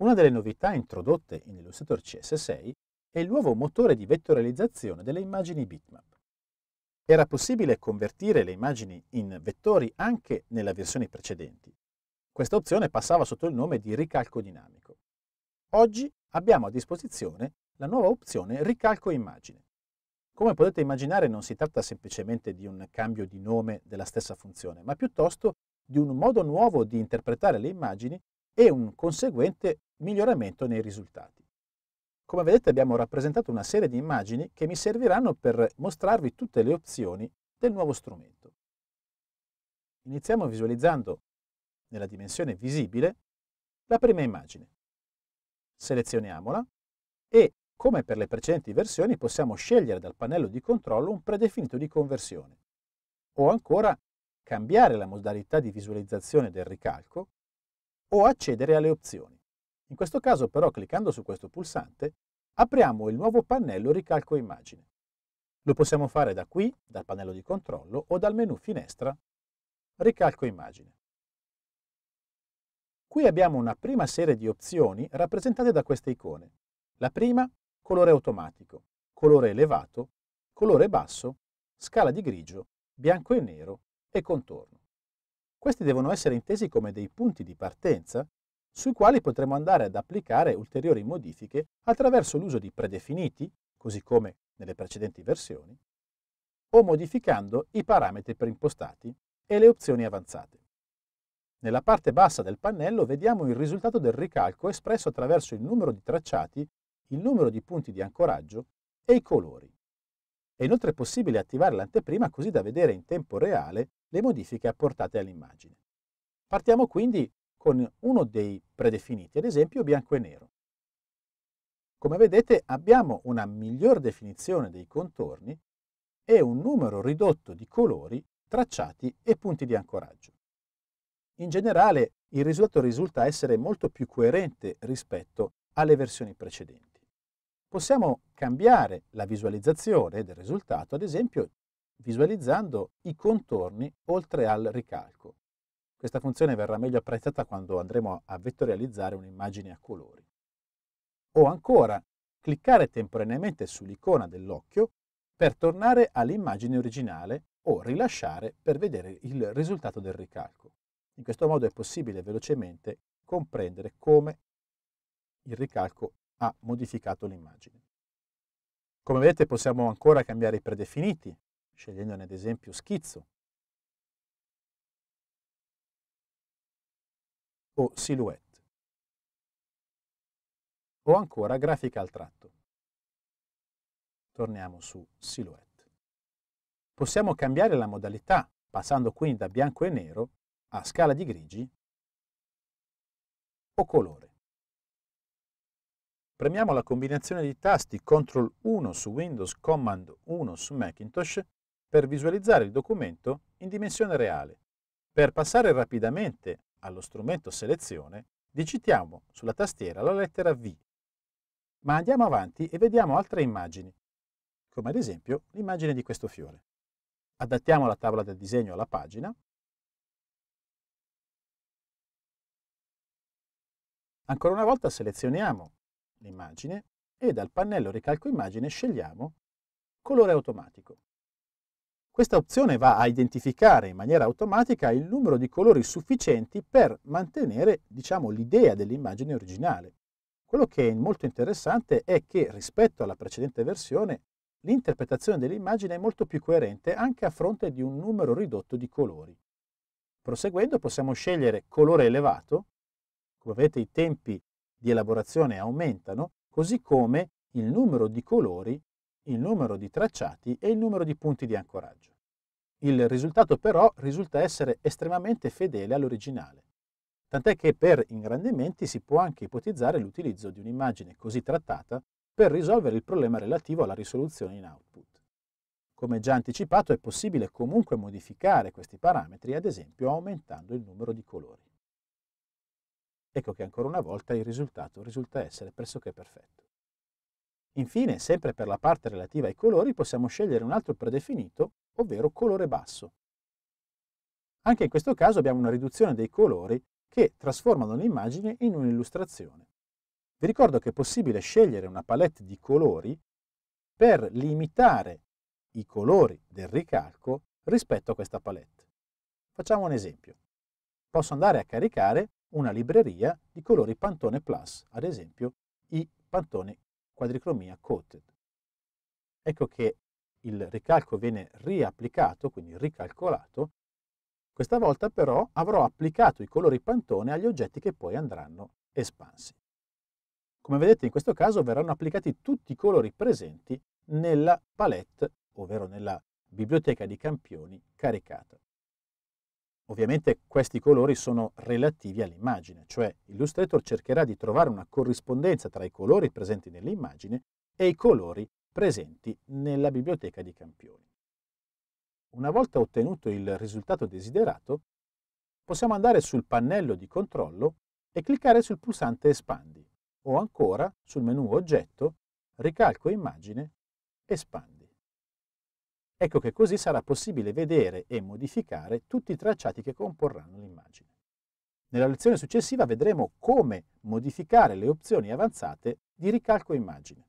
Una delle novità introdotte in Illustrator CS6 è il nuovo motore di vettorializzazione delle immagini bitmap. Era possibile convertire le immagini in vettori anche nelle versioni precedenti. Questa opzione passava sotto il nome di ricalco dinamico. Oggi abbiamo a disposizione la nuova opzione ricalco immagine. Come potete immaginare non si tratta semplicemente di un cambio di nome della stessa funzione, ma piuttosto di un modo nuovo di interpretare le immagini e un conseguente miglioramento nei risultati. Come vedete abbiamo rappresentato una serie di immagini che mi serviranno per mostrarvi tutte le opzioni del nuovo strumento. Iniziamo visualizzando nella dimensione visibile la prima immagine. Selezioniamola e, come per le precedenti versioni, possiamo scegliere dal pannello di controllo un predefinito di conversione o ancora cambiare la modalità di visualizzazione del ricalco o accedere alle opzioni. In questo caso però cliccando su questo pulsante apriamo il nuovo pannello ricalco immagine. Lo possiamo fare da qui, dal pannello di controllo o dal menu finestra ricalco immagine. Qui abbiamo una prima serie di opzioni rappresentate da queste icone. La prima, colore automatico, colore elevato, colore basso, scala di grigio, bianco e nero e contorno. Questi devono essere intesi come dei punti di partenza sui quali potremo andare ad applicare ulteriori modifiche attraverso l'uso di predefiniti, così come nelle precedenti versioni, o modificando i parametri preimpostati e le opzioni avanzate. Nella parte bassa del pannello vediamo il risultato del ricalco espresso attraverso il numero di tracciati, il numero di punti di ancoraggio e i colori. È inoltre possibile attivare l'anteprima così da vedere in tempo reale le modifiche apportate all'immagine. Partiamo quindi con uno dei predefiniti, ad esempio bianco e nero. Come vedete abbiamo una miglior definizione dei contorni e un numero ridotto di colori, tracciati e punti di ancoraggio. In generale il risultato risulta essere molto più coerente rispetto alle versioni precedenti. Possiamo cambiare la visualizzazione del risultato, ad esempio visualizzando i contorni oltre al ricalco. Questa funzione verrà meglio apprezzata quando andremo a vettorializzare un'immagine a colori. O ancora, cliccare temporaneamente sull'icona dell'occhio per tornare all'immagine originale o rilasciare per vedere il risultato del ricalco. In questo modo è possibile velocemente comprendere come il ricalco ha modificato l'immagine. Come vedete possiamo ancora cambiare i predefiniti, scegliendone ad esempio schizzo o silhouette, o ancora grafica al tratto. Torniamo su silhouette. Possiamo cambiare la modalità, passando quindi da bianco e nero a scala di grigi o colore premiamo la combinazione di tasti Ctrl 1 su Windows, Command 1 su Macintosh per visualizzare il documento in dimensione reale. Per passare rapidamente allo strumento selezione, digitiamo sulla tastiera la lettera V. Ma andiamo avanti e vediamo altre immagini, come ad esempio l'immagine di questo fiore. Adattiamo la tavola del disegno alla pagina. Ancora una volta selezioniamo l'immagine e dal pannello Ricalco immagine scegliamo Colore automatico. Questa opzione va a identificare in maniera automatica il numero di colori sufficienti per mantenere diciamo, l'idea dell'immagine originale. Quello che è molto interessante è che rispetto alla precedente versione l'interpretazione dell'immagine è molto più coerente anche a fronte di un numero ridotto di colori. Proseguendo possiamo scegliere colore elevato, come vedete i tempi di elaborazione aumentano, così come il numero di colori, il numero di tracciati e il numero di punti di ancoraggio. Il risultato però risulta essere estremamente fedele all'originale, tant'è che per ingrandimenti si può anche ipotizzare l'utilizzo di un'immagine così trattata per risolvere il problema relativo alla risoluzione in output. Come già anticipato è possibile comunque modificare questi parametri, ad esempio aumentando il numero di colori. Ecco che ancora una volta il risultato risulta essere pressoché perfetto. Infine, sempre per la parte relativa ai colori, possiamo scegliere un altro predefinito, ovvero colore basso. Anche in questo caso abbiamo una riduzione dei colori che trasformano l'immagine in un'illustrazione. Vi ricordo che è possibile scegliere una palette di colori per limitare i colori del ricalco rispetto a questa palette. Facciamo un esempio. Posso andare a caricare una libreria di colori Pantone Plus, ad esempio i Pantone quadricromia coated. Ecco che il ricalco viene riapplicato, quindi ricalcolato, questa volta però avrò applicato i colori Pantone agli oggetti che poi andranno espansi. Come vedete in questo caso verranno applicati tutti i colori presenti nella palette, ovvero nella biblioteca di campioni caricata. Ovviamente questi colori sono relativi all'immagine, cioè Illustrator cercherà di trovare una corrispondenza tra i colori presenti nell'immagine e i colori presenti nella biblioteca di campioni. Una volta ottenuto il risultato desiderato, possiamo andare sul pannello di controllo e cliccare sul pulsante Espandi o ancora sul menu Oggetto, Ricalco immagine, Espandi. Ecco che così sarà possibile vedere e modificare tutti i tracciati che comporranno l'immagine. Nella lezione successiva vedremo come modificare le opzioni avanzate di ricalco immagine.